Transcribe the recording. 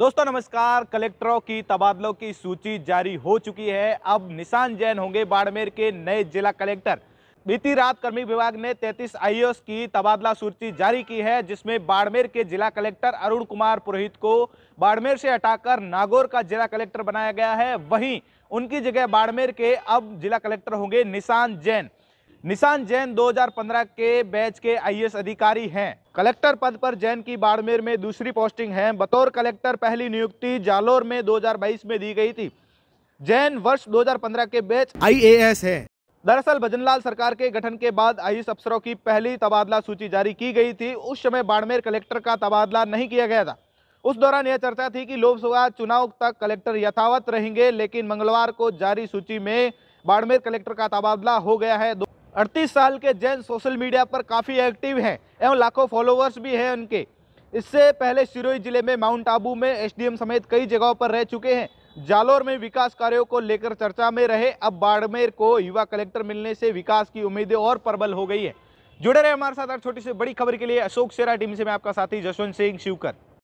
दोस्तों नमस्कार कलेक्टरों की तबादलों की सूची जारी हो चुकी है अब निशान जैन होंगे बाड़मेर के नए जिला कलेक्टर बीती रात कर्मी विभाग ने 33 आईएएस की तबादला सूची जारी की है जिसमें बाड़मेर के जिला कलेक्टर अरुण कुमार पुरोहित को बाड़मेर से हटाकर नागौर का जिला कलेक्टर बनाया गया है वहीं उनकी जगह बाड़मेर के अब जिला कलेक्टर होंगे निशान जैन निशान जैन 2015 के बैच के आईएएस अधिकारी हैं कलेक्टर पद पर जैन की बाड़मेर में दूसरी पोस्टिंग है बतौर कलेक्टर पहली नियुक्ति जालोर में 2022 में दी गई थी जैन वर्ष 2015 के बैच आईएएस है दरअसल भजनलाल सरकार के गठन के बाद आई अफसरों की पहली तबादला सूची जारी की गई थी उस समय बाड़मेर कलेक्टर का तबादला नहीं किया गया था उस दौरान यह चर्चा थी कि लोकसभा चुनाव तक कलेक्टर यथावत रहेंगे लेकिन मंगलवार को जारी सूची में बाड़मेर कलेक्टर का तबादला हो गया है अड़तीस साल के जैन सोशल मीडिया पर काफ़ी एक्टिव हैं एवं लाखों फॉलोवर्स भी हैं उनके इससे पहले सिरोही जिले में माउंट आबू में एसडीएम समेत कई जगहों पर रह चुके हैं जालोर में विकास कार्यों को लेकर चर्चा में रहे अब बाड़मेर को युवा कलेक्टर मिलने से विकास की उम्मीदें और प्रबल हो गई है जुड़े रहे हमारे साथ छोटी से बड़ी खबर के लिए अशोक सेरा टीम से मैं आपका साथी जसवंत सिंह शिवकर